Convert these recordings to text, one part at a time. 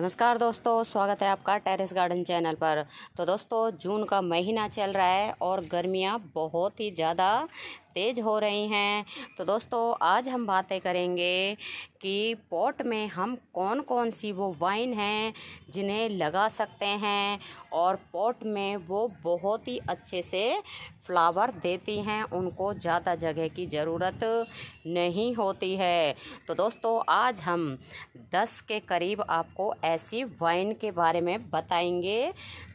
नमस्कार दोस्तों स्वागत है आपका टेरेस गार्डन चैनल पर तो दोस्तों जून का महीना चल रहा है और गर्मियाँ बहुत ही ज़्यादा तेज़ हो रही हैं तो दोस्तों आज हम बातें करेंगे कि पॉट में हम कौन कौन सी वो वाइन हैं जिन्हें लगा सकते हैं और पॉट में वो बहुत ही अच्छे से फ्लावर देती हैं उनको ज़्यादा जगह की ज़रूरत नहीं होती है तो दोस्तों आज हम दस के करीब आपको ऐसी वाइन के बारे में बताएंगे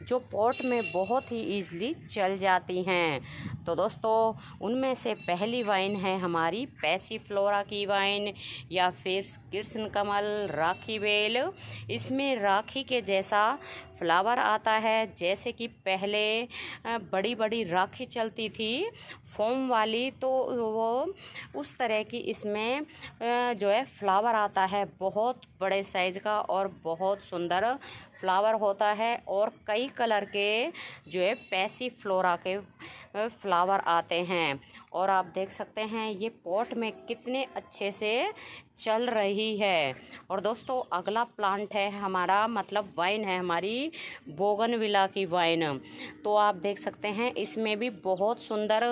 जो पॉट में बहुत ही ईजली चल जाती हैं तो दोस्तों उनमें से पहली वाइन है हमारी पैसी फ्लोरा की वाइन या फिर कृष्ण कमल राखी बेल इसमें राखी के जैसा फ्लावर आता है जैसे कि पहले बड़ी बड़ी राखी चलती थी फोम वाली तो वो उस तरह की इसमें जो है फ्लावर आता है बहुत बड़े साइज़ का और बहुत सुंदर फ्लावर होता है और कई कलर के जो है पैसी फ्लोरा के फ्लावर आते हैं और आप देख सकते हैं ये पॉट में कितने अच्छे से चल रही है और दोस्तों अगला प्लांट है हमारा मतलब वाइन है हमारी बोगनविला की वाइन तो आप देख सकते हैं इसमें भी बहुत सुंदर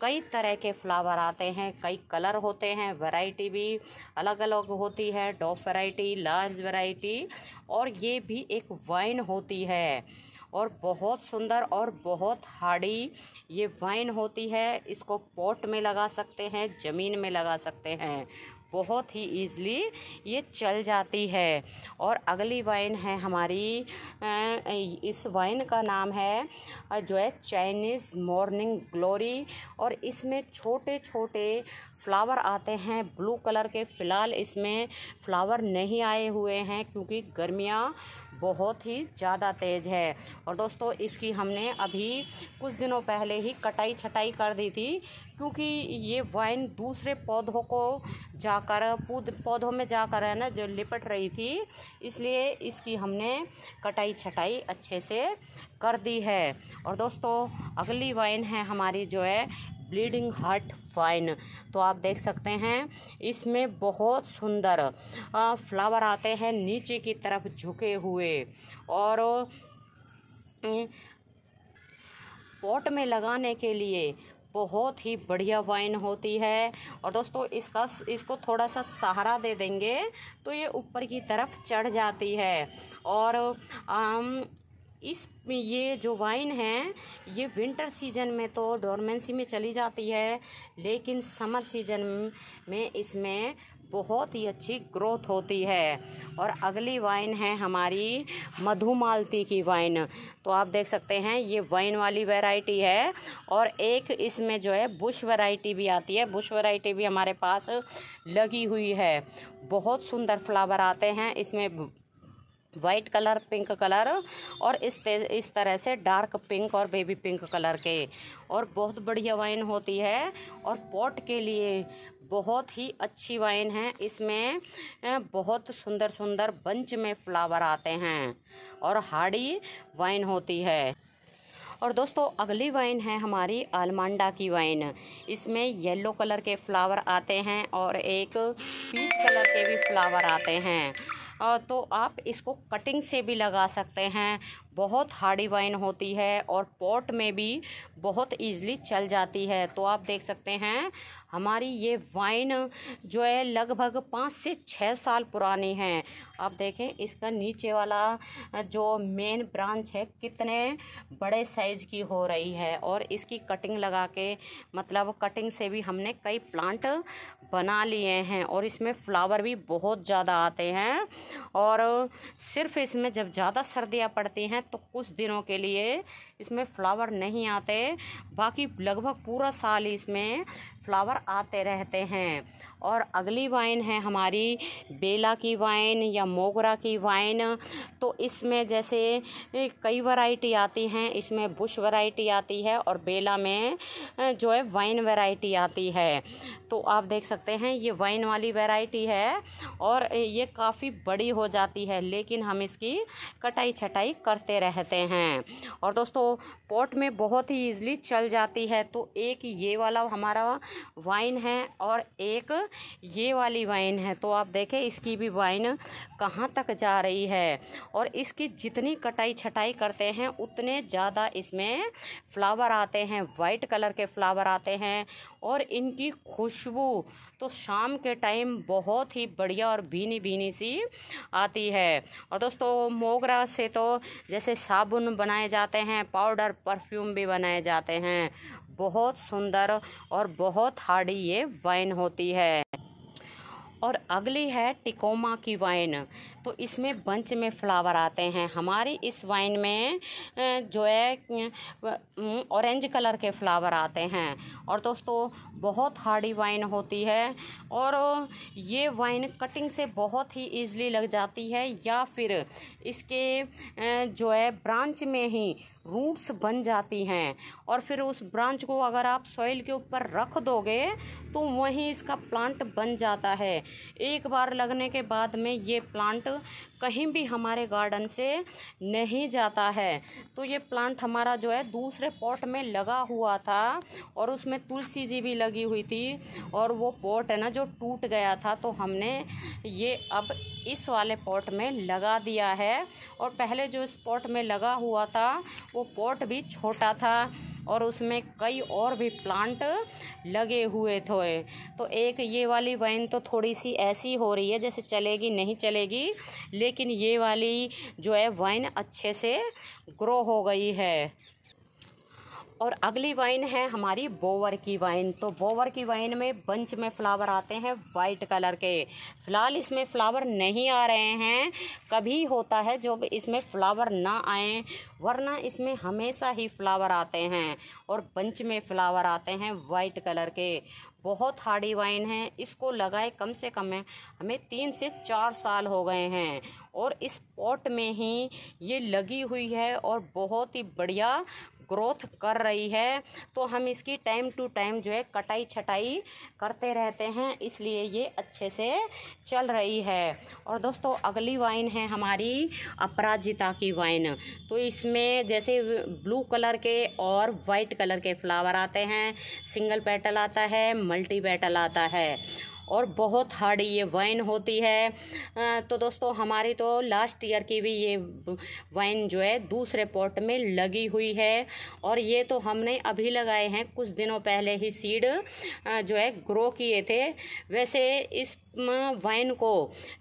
कई तरह के फ्लावर आते हैं कई कलर होते हैं वैरायटी भी अलग अलग होती है डॉफ वैरायटी लार्ज वैरायटी और ये भी एक वाइन होती है और बहुत सुंदर और बहुत हार्डी ये वाइन होती है इसको पॉट में लगा सकते हैं ज़मीन में लगा सकते हैं बहुत ही ईज़िली ये चल जाती है और अगली वाइन है हमारी इस वाइन का नाम है जो है चाइनीज़ मॉर्निंग ग्लोरी और इसमें छोटे छोटे फ्लावर आते हैं ब्लू कलर के फ़िलहाल इसमें फ़्लावर नहीं आए हुए हैं क्योंकि गर्मियाँ बहुत ही ज़्यादा तेज़ है और दोस्तों इसकी हमने अभी कुछ दिनों पहले ही कटाई छटाई कर दी थी क्योंकि ये वाइन दूसरे पौधों को जाकर पौधों में जाकर है ना जो लिपट रही थी इसलिए इसकी हमने कटाई छटाई अच्छे से कर दी है और दोस्तों अगली वाइन है हमारी जो है ब्लीडिंग हार्ट फाइन तो आप देख सकते हैं इसमें बहुत सुंदर फ्लावर आते हैं नीचे की तरफ झुके हुए और पॉट में लगाने के लिए बहुत ही बढ़िया वाइन होती है और दोस्तों इसका इसको थोड़ा सा सहारा दे देंगे तो ये ऊपर की तरफ चढ़ जाती है और आम, इस ये जो वाइन है ये विंटर सीजन में तो डोरमेंसी में चली जाती है लेकिन समर सीजन में इसमें बहुत ही अच्छी ग्रोथ होती है और अगली वाइन है हमारी मधुमालती की वाइन तो आप देख सकते हैं ये वाइन वाली वैरायटी है और एक इसमें जो है बुश वैरायटी भी आती है बुश वैरायटी भी हमारे पास लगी हुई है बहुत सुंदर फ्लावर आते हैं इसमें वाइट कलर पिंक कलर और इस इस तरह से डार्क पिंक और बेबी पिंक कलर के और बहुत बढ़िया वाइन होती है और पॉट के लिए बहुत ही अच्छी वाइन है इसमें बहुत सुंदर सुंदर बंच में फ्लावर आते हैं और हार्डी वाइन होती है और दोस्तों अगली वाइन है हमारी आलमांडा की वाइन इसमें येलो कलर के फ्लावर आते हैं और एक पीच कलर के भी फ्लावर आते हैं तो आप इसको कटिंग से भी लगा सकते हैं बहुत हार्डी वाइन होती है और पॉट में भी बहुत ईजिली चल जाती है तो आप देख सकते हैं हमारी ये वाइन जो है लगभग पाँच से छः साल पुरानी है आप देखें इसका नीचे वाला जो मेन ब्रांच है कितने बड़े साइज़ की हो रही है और इसकी कटिंग लगा के मतलब कटिंग से भी हमने कई प्लांट बना लिए हैं और इसमें फ्लावर भी बहुत ज़्यादा आते हैं और सिर्फ इसमें जब ज़्यादा सर्दियाँ पड़ती हैं तो कुछ दिनों के लिए इसमें फ्लावर नहीं आते बाकी लगभग पूरा साल इसमें फ्लावर आते रहते हैं और अगली वाइन है हमारी बेला की वाइन या मोगरा की वाइन तो इसमें जैसे कई वैरायटी आती हैं इसमें बुश वैरायटी आती है और बेला में जो है वाइन वैरायटी आती है तो आप देख सकते हैं ये वाइन वाली वैरायटी है और ये काफ़ी बड़ी हो जाती है लेकिन हम इसकी कटाई छटाई करते रहते हैं और दोस्तों तो पॉट में बहुत ही ईजिली चल जाती है तो एक ये वाला हमारा वाइन है और एक ये वाली वाइन है तो आप देखें इसकी भी वाइन कहाँ तक जा रही है और इसकी जितनी कटाई छटाई करते हैं उतने ज़्यादा इसमें फ्लावर आते हैं वाइट कलर के फ्लावर आते हैं और इनकी खुशबू तो शाम के टाइम बहुत ही बढ़िया और भीनी भीनी सी आती है और दोस्तों मोगरा से तो जैसे साबुन बनाए जाते हैं पाउडर परफ्यूम भी बनाए जाते हैं बहुत सुंदर और बहुत हार्डी ये वाइन होती है और अगली है टिकोमा की वाइन तो इसमें बंच में फ्लावर आते हैं हमारी इस वाइन में जो है ऑरेंज कलर के फ्लावर आते हैं और दोस्तों बहुत हार्डी वाइन होती है और ये वाइन कटिंग से बहुत ही ईजिली लग जाती है या फिर इसके जो है ब्रांच में ही रूट्स बन जाती हैं और फिर उस ब्रांच को अगर आप सॉइल के ऊपर रख दोगे तो वहीं इसका प्लांट बन जाता है एक बार लगने के बाद में ये प्लांट कहीं भी हमारे गार्डन से नहीं जाता है तो ये प्लांट हमारा जो है दूसरे पॉट में लगा हुआ था और उसमें तुलसी जी भी लगी हुई थी और वो पॉट है ना जो टूट गया था तो हमने ये अब इस वाले पॉट में लगा दिया है और पहले जो इस पॉट में लगा हुआ था वो पॉट भी छोटा था और उसमें कई और भी प्लांट लगे हुए थे तो एक ये वाली वाइन तो थोड़ी सी ऐसी हो रही है जैसे चलेगी नहीं चलेगी लेकिन ये वाली जो है वाइन अच्छे से ग्रो हो गई है और अगली वाइन है हमारी बोवर की वाइन तो बोवर की वाइन में बंच में फ्लावर आते हैं वाइट कलर के फिलहाल इसमें फ्लावर नहीं आ रहे हैं कभी होता है जब इसमें फ्लावर ना आए वरना इसमें हमेशा ही फ्लावर आते हैं और बंच में फ्लावर आते हैं वाइट कलर के बहुत हार्डी वाइन है इसको लगाए कम से कम है हमें तीन से चार साल हो गए हैं और इस पॉट में ही ये लगी हुई है और बहुत ही बढ़िया ग्रोथ कर रही है तो हम इसकी टाइम टू टाइम जो है कटाई छटाई करते रहते हैं इसलिए ये अच्छे से चल रही है और दोस्तों अगली वाइन है हमारी अपराजिता की वाइन तो इसमें जैसे ब्लू कलर के और वाइट कलर के फ्लावर आते हैं सिंगल पेटल आता है मल्टी पेटल आता है और बहुत हार्ड ये वाइन होती है तो दोस्तों हमारी तो लास्ट ईयर की भी ये वाइन जो है दूसरे पॉट में लगी हुई है और ये तो हमने अभी लगाए हैं कुछ दिनों पहले ही सीड जो है ग्रो किए थे वैसे इस वाइन को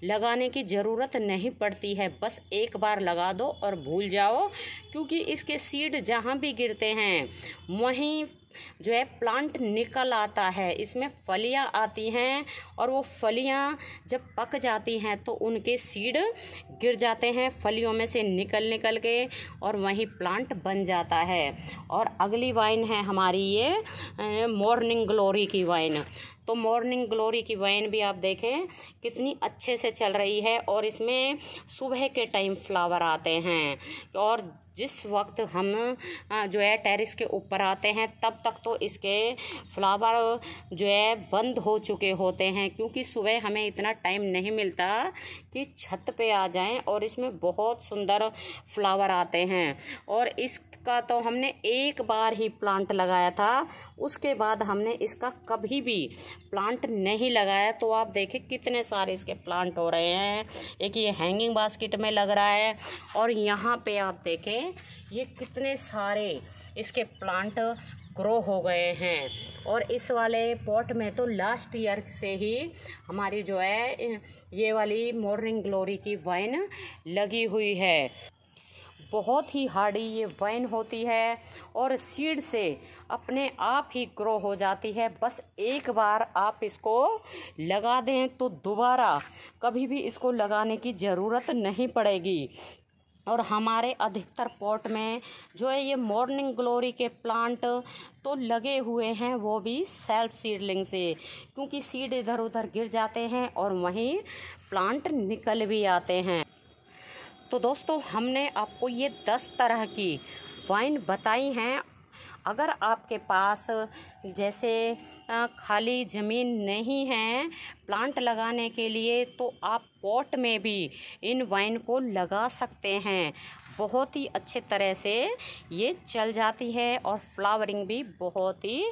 लगाने की ज़रूरत नहीं पड़ती है बस एक बार लगा दो और भूल जाओ क्योंकि इसके सीड जहाँ भी गिरते हैं वहीं जो है प्लांट निकल आता है इसमें फलियां आती हैं और वो फलियां जब पक जाती हैं तो उनके सीड गिर जाते हैं फलियों में से निकल निकल के और वहीं प्लांट बन जाता है और अगली वाइन है हमारी ये मॉर्निंग ग्लोरी की वाइन तो मॉर्निंग ग्लोरी की वैन भी आप देखें कितनी अच्छे से चल रही है और इसमें सुबह के टाइम फ्लावर आते हैं और जिस वक्त हम जो है टेरिस के ऊपर आते हैं तब तक तो इसके फ्लावर जो है बंद हो चुके होते हैं क्योंकि सुबह हमें इतना टाइम नहीं मिलता कि छत पे आ जाएं और इसमें बहुत सुंदर फ्लावर आते हैं और इसका तो हमने एक बार ही प्लांट लगाया था उसके बाद हमने इसका कभी भी प्लांट नहीं लगाया तो आप देखें कितने सारे इसके प्लांट हो रहे हैं एक ये हैंगिंग बास्केट में लग रहा है और यहाँ पे आप देखें ये कितने सारे इसके प्लांट ग्रो हो गए हैं और इस वाले पॉट में तो लास्ट ईयर से ही हमारी जो है ये वाली मॉर्निंग ग्लोरी की वाइन लगी हुई है बहुत ही हार्डी ये वैन होती है और सीड से अपने आप ही ग्रो हो जाती है बस एक बार आप इसको लगा दें तो दोबारा कभी भी इसको लगाने की ज़रूरत नहीं पड़ेगी और हमारे अधिकतर पॉट में जो है ये मॉर्निंग ग्लोरी के प्लांट तो लगे हुए हैं वो भी सेल्फ सीडलिंग से क्योंकि सीड इधर उधर गिर जाते हैं और वहीं प्लांट निकल भी आते हैं तो दोस्तों हमने आपको ये दस तरह की वाइन बताई हैं अगर आपके पास जैसे खाली ज़मीन नहीं है प्लांट लगाने के लिए तो आप पॉट में भी इन वाइन को लगा सकते हैं बहुत ही अच्छे तरह से ये चल जाती है और फ्लावरिंग भी बहुत ही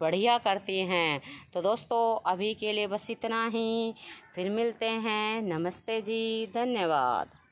बढ़िया करती हैं तो दोस्तों अभी के लिए बस इतना ही फिर मिलते हैं नमस्ते जी धन्यवाद